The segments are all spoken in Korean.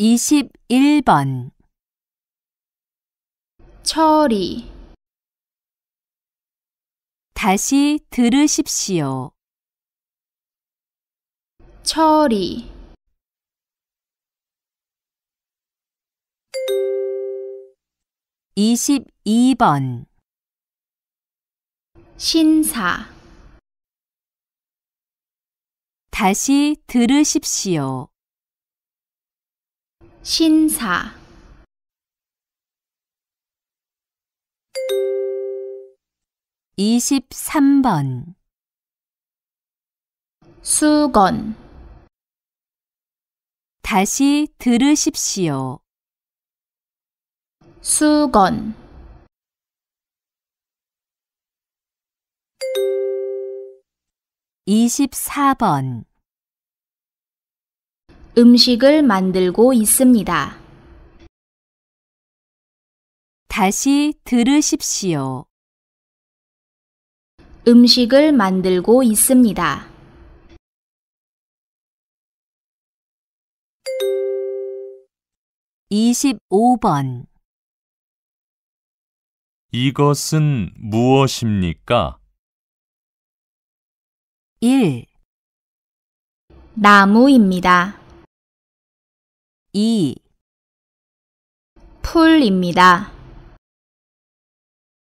21번 처리 다시 들으십시오. 처리 2 2번 신사 다시 들으십시오. 신사 2 3번 수건 다시 들으십시오. 수건 2 4번 음식을 만들고 있습니다. 다시 들으십시오. 음식을 만들고 있습니다. 2 5번 이것은 무엇입니까? 1. 나무입니다. 2. 풀입니다.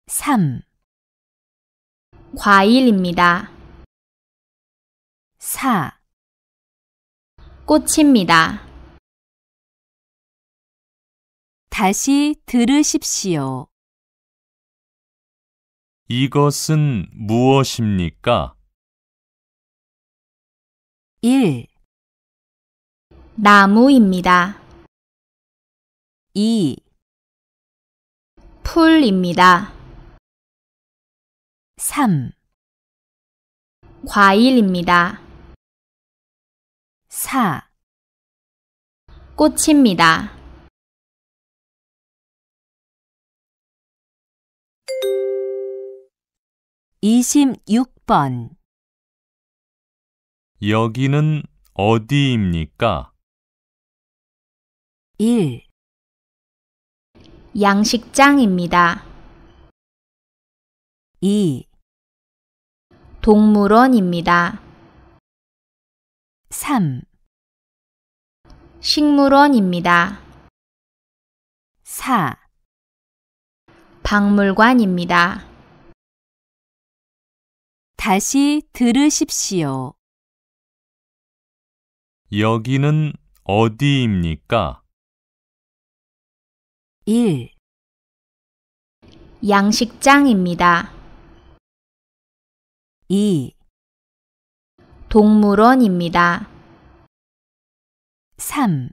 3 과일입니다. 4 꽃입니다. 다시 들으십시오. 이것은 무엇입니까? 1. 나무입니다. 2. 풀입니다. 3. 과일입니다. 4. 꽃입니다. 2 6번 여기는 어디입니까? 1. 양식장입니다. 2. 동물원입니다. 3. 식물원입니다. 4. 박물관입니다. 다시 들으십시오. 여기는 어디입니까? 1. 양식장입니다. 2. 동물원입니다. 3.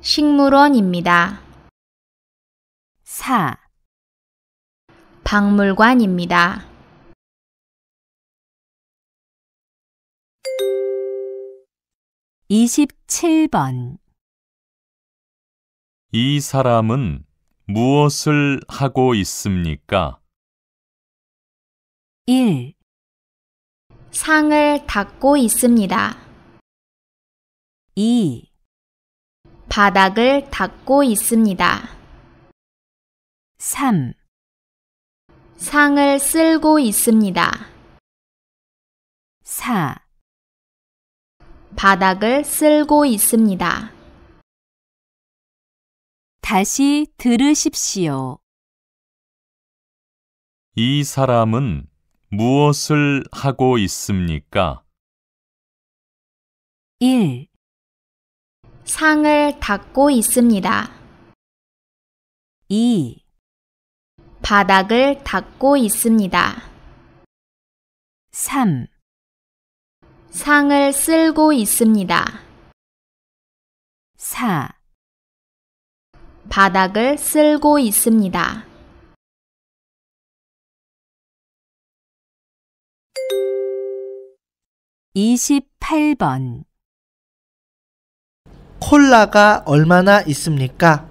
식물원입니다. 4. 박물관입니다. 27번 이 사람은 무엇을 하고 있습니까? 1. 상을 닦고 있습니다. 2. 바닥을 닦고 있습니다. 3. 상을 쓸고 있습니다. 4. 바닥을 쓸고 있습니다. 다시 들으십시오. 이 사람은 무엇을 하고 있습니까? 1. 상을 닦고 있습니다. 2. 바닥을 닦고 있습니다. 3. 상을 쓸고 있습니다. 4. 바닥을 쓸고 있습니다. 이십번 콜라가 얼마나 있습니까?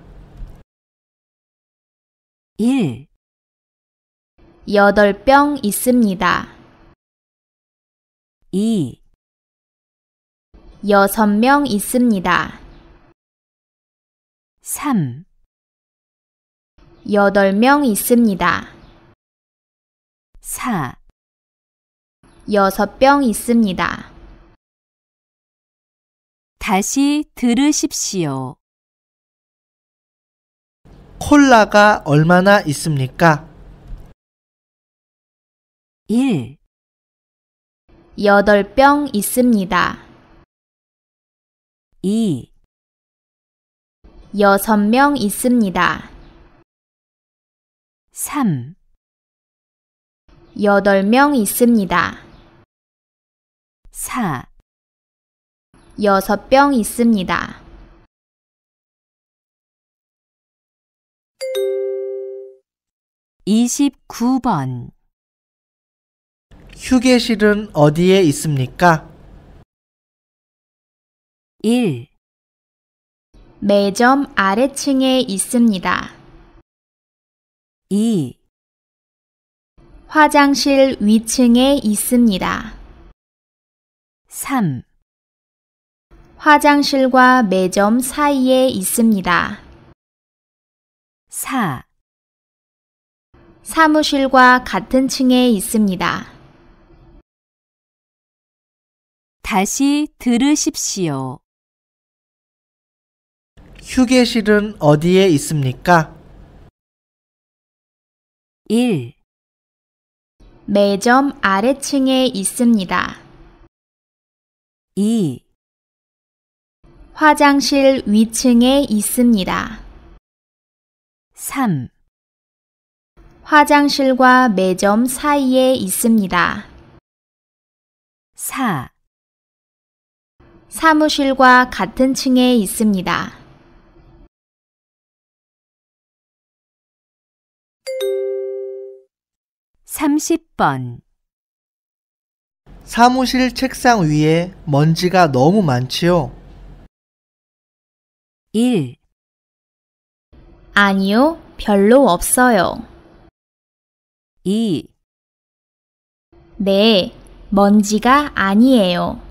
일여병 있습니다. 이여명 있습니다. 3 여덟 명 있습니다. 4 여섯 병 있습니다. 다시 들으십시오. 콜라가 얼마나 있습니까? 1 여덟 병 있습니다. 2 여섯 명 있습니다. 3. 여덟 명 있습니다. 4. 여섯 병 있습니다. 29번 휴게실은 어디에 있습니까? 1. 매점 아래층에 있습니다. 2. 화장실 위층에 있습니다. 3. 화장실과 매점 사이에 있습니다. 4. 사무실과 같은 층에 있습니다. 다시 들으십시오. 휴게실은 어디에 있습니까? 1. 매점 아래층에 있습니다. 2. 화장실 위층에 있습니다. 3. 화장실과 매점 사이에 있습니다. 4. 사무실과 같은 층에 있습니다. 30번 사무실 책상 위에 먼지가 너무 많지요. 1, 아니요, 별로 없어요. 2, 네, 먼지가 아니에요.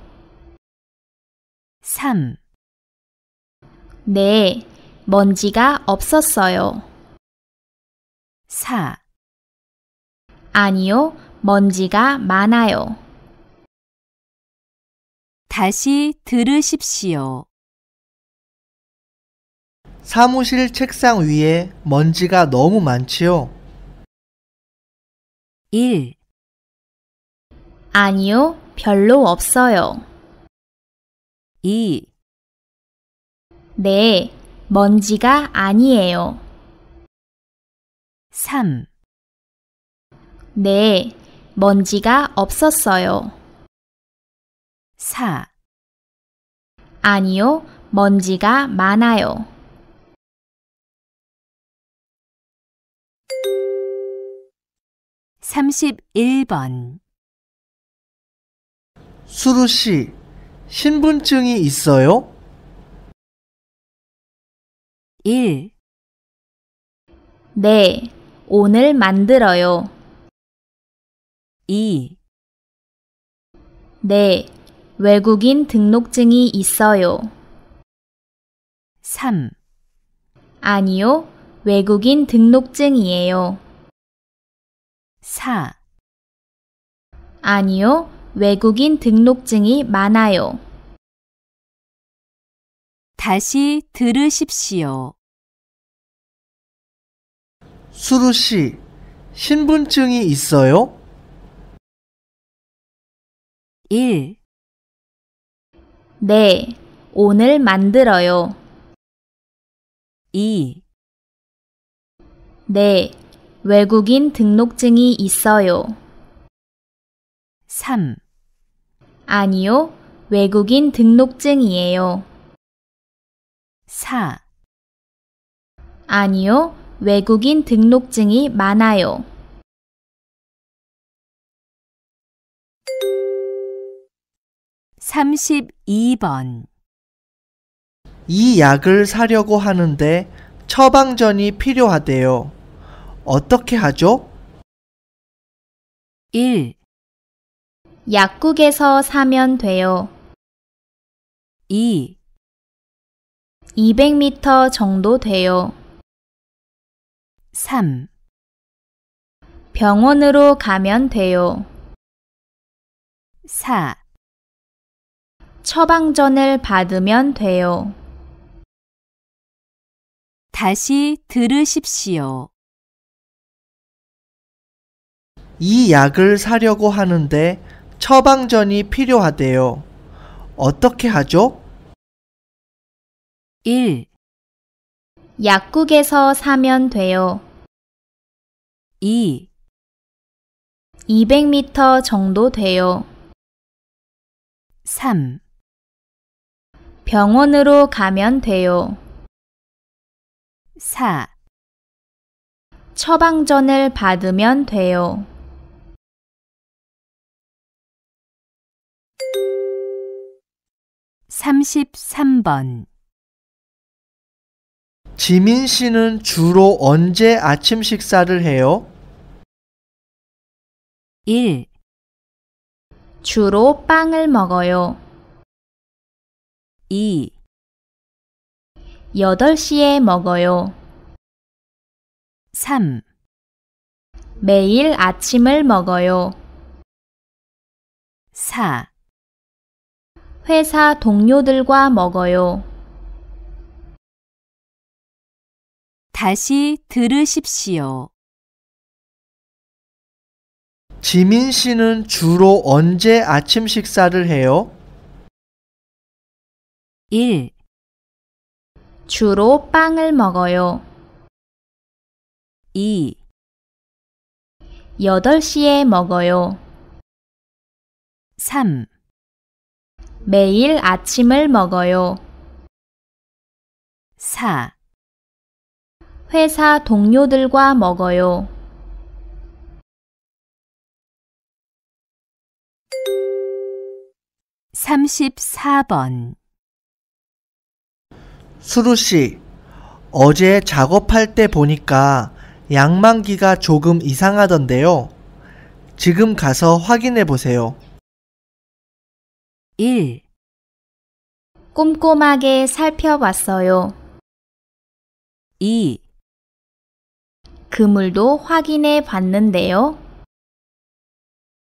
3, 네, 먼지가 없었어요. 4 아니요, 먼지가 많아요. 다시 들으십시오. 사무실 책상 위에 먼지가 너무 많지요. 1. 아니요, 별로 없어요. 2. 네, 먼지가 아니에요. 3. 네, 먼지가 없었어요. 4. 아니요, 먼지가 많아요. 3 1번 수루 씨, 신분증이 있어요? 1. 네, 오늘 만들어요. 2. 네, 외국인 등록증이 있어요. 3. 아니요, 외국인 등록증이에요. 4. 아니요, 외국인 등록증이 많아요. 다시 들으십시오. 수루 씨, 신분증이 있어요? 1. 네, 오늘 만들어요. 2. 네, 외국인 등록증이 있어요. 3. 아니요, 외국인 등록증이에요. 4. 아니요, 외국인 등록증이 많아요. 32번 이 약을 사려고 하는데 처방전이 필요하대요. 어떻게 하죠? 1. 약국에서 사면 돼요. 2. 200m 정도 돼요. 3. 병원으로 가면 돼요. 4. 처방전을 받으면 돼요. 다시 들으십시오. 이 약을 사려고 하는데 처방전이 필요하대요. 어떻게 하죠? 1. 약국에서 사면 돼요. 2. 200m 정도 돼요. 3. 병원으로 가면 돼요. 4. 처방전을 받으면 돼요. 33번 지민 씨는 주로 언제 아침 식사를 해요? 1. 주로 빵을 먹어요. 2. 8시에 먹어요. 3. 매일 아침을 먹어요. 4. 회사 동료들과 먹어요. 다시 들으십시오. 지민 씨는 주로 언제 아침 식사를 해요? 1. 주로 빵을 먹어요. 2. 8시에 먹어요. 3. 매일 아침을 먹어요. 4. 회사 동료들과 먹어요. 3 4번 수루 씨, 어제 작업할 때 보니까 양만기가 조금 이상하던데요. 지금 가서 확인해 보세요. 1. 꼼꼼하게 살펴봤어요. 2. 그물도 확인해 봤는데요.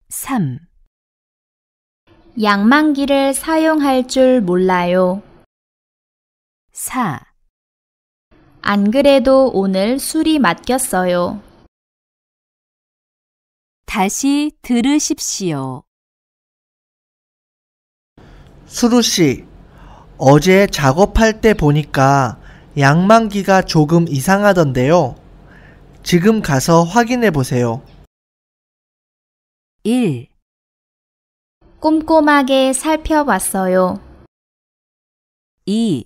3. 양만기를 사용할 줄 몰라요. 4. 안 그래도 오늘 술이 맡겼어요. 다시 들으십시오. 수루 씨, 어제 작업할 때 보니까 양만기가 조금 이상하던데요. 지금 가서 확인해 보세요. 1. 꼼꼼하게 살펴봤어요. 2.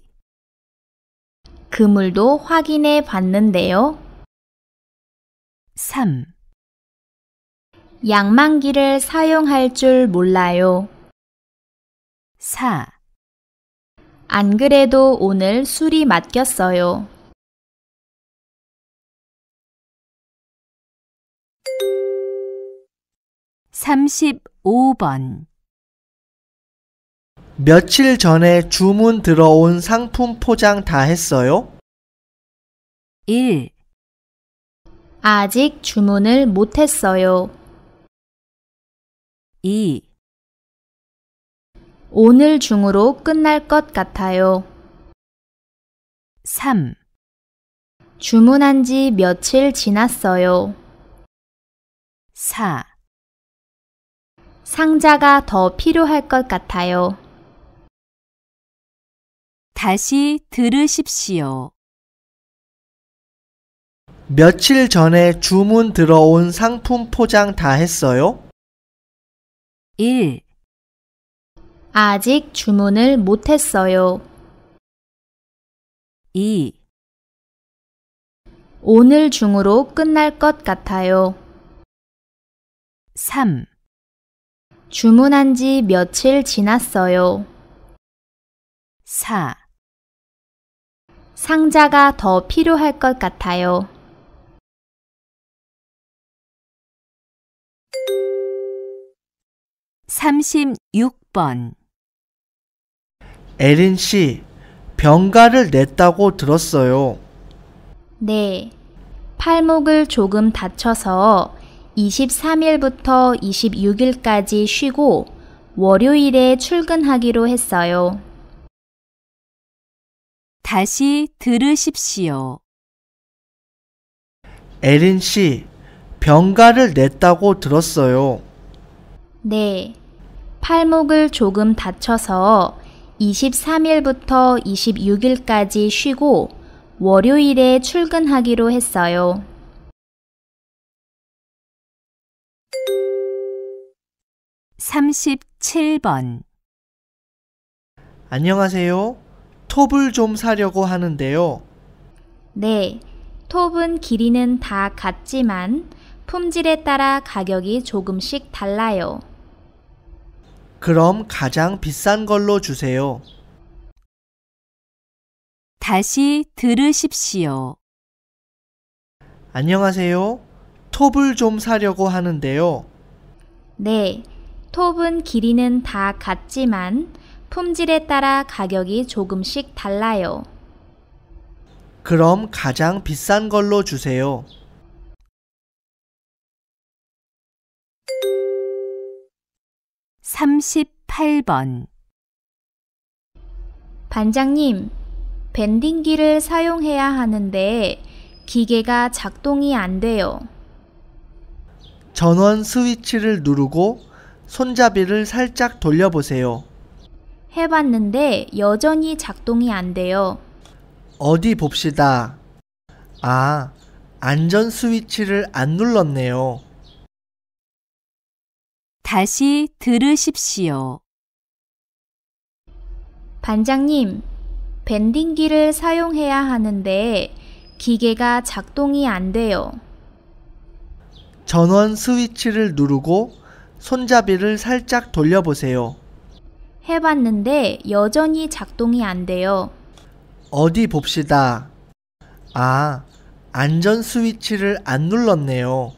그물도 확인해 봤는데요. 3. 양만기를 사용할 줄 몰라요. 4. 안 그래도 오늘 술이 맡겼어요. 3십오번 며칠 전에 주문 들어온 상품 포장 다 했어요? 1. 아직 주문을 못했어요. 2. 오늘 중으로 끝날 것 같아요. 3. 주문한 지 며칠 지났어요. 4. 상자가 더 필요할 것 같아요. 다시 들으십시오. 며칠 전에 주문 들어온 상품 포장 다 했어요? 1. 아직 주문을 못했어요. 2. 오늘 중으로 끝날 것 같아요. 3. 주문한 지 며칠 지났어요. 4. 상자가 더 필요할 것 같아요. 삼십번 에린 씨, 병가를 냈다고 들었어요. 네. 팔목을 조금 다쳐서 23일부터 26일까지 쉬고 월요일에 출근하기로 했어요. 다시 들으십시오. 에린 씨, 병가를 냈다고 들었어요. 네. 팔목을 조금 다쳐서 23일부터 26일까지 쉬고 월요일에 출근하기로 했어요. 삼십번 안녕하세요. 톱을 좀 사려고 하는데요. 네. 톱은 길이는 다 같지만 품질에 따라 가격이 조금씩 달라요. 그럼 가장 비싼 걸로 주세요. 다시 들으십시오. 안녕하세요. 톱을 좀 사려고 하는데요. 네. 톱은 길이는 다 같지만 품질에 따라 가격이 조금씩 달라요. 그럼 가장 비싼 걸로 주세요. 삼십번 반장님, 밴딩기를 사용해야 하는데 기계가 작동이 안 돼요. 전원 스위치를 누르고 손잡이를 살짝 돌려보세요. 해봤는데 여전히 작동이 안 돼요. 어디 봅시다. 아, 안전 스위치를 안 눌렀네요. 다시 들으십시오. 반장님, 밴딩기를 사용해야 하는데 기계가 작동이 안 돼요. 전원 스위치를 누르고 손잡이를 살짝 돌려보세요. 해봤는데 여전히 작동이 안 돼요. 어디 봅시다. 아, 안전 스위치를 안 눌렀네요.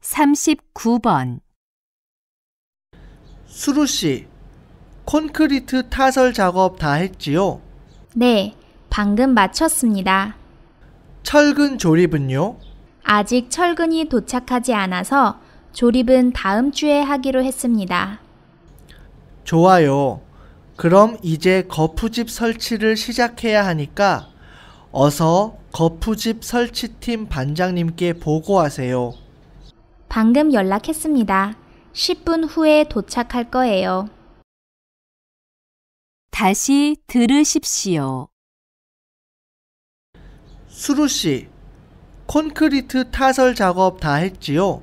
삼십번 수루 씨, 콘크리트 타설 작업 다 했지요? 네, 방금 마쳤습니다. 철근 조립은요? 아직 철근이 도착하지 않아서 조립은 다음 주에 하기로 했습니다. 좋아요. 그럼 이제 거푸집 설치를 시작해야 하니까 어서 거푸집 설치팀 반장님께 보고하세요. 방금 연락했습니다. 10분 후에 도착할 거예요. 다시 들으십시오. 수루 씨, 콘크리트 타설 작업 다 했지요?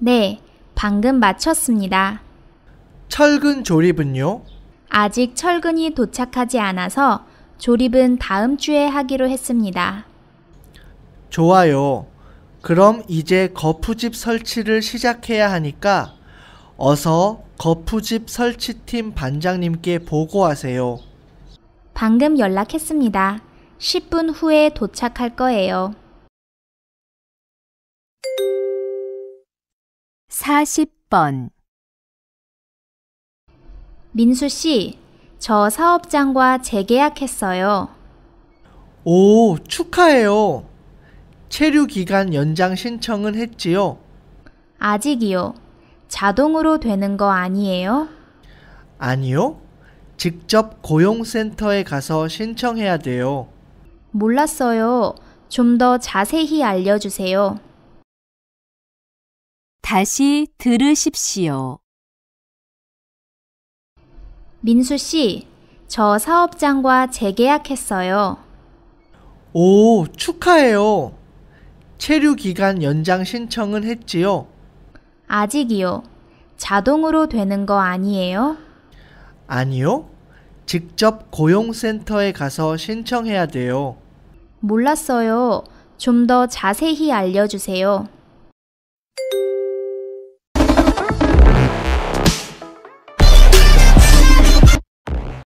네, 방금 마쳤습니다. 철근 조립은요? 아직 철근이 도착하지 않아서 조립은 다음 주에 하기로 했습니다. 좋아요. 그럼 이제 거푸집 설치를 시작해야 하니까 어서 거푸집 설치팀 반장님께 보고하세요. 방금 연락했습니다. 10분 후에 도착할 거예요. 40번 민수 씨, 저 사업장과 재계약했어요. 오, 축하해요. 체류 기간 연장 신청은 했지요? 아직이요. 자동으로 되는 거 아니에요? 아니요. 직접 고용센터에 가서 신청해야 돼요. 몰랐어요. 좀 더 자세히 알려주세요. 다시 들으십시오. 민수 씨, 저 사업장과 재계약했어요. 오, 축하해요. 체류 기간 연장 신청은 했지요? 아직이요. 자동으로 되는 거 아니에요? 아니요. 직접 고용센터에 가서 신청해야 돼요. 몰랐어요. 좀 더 자세히 알려주세요.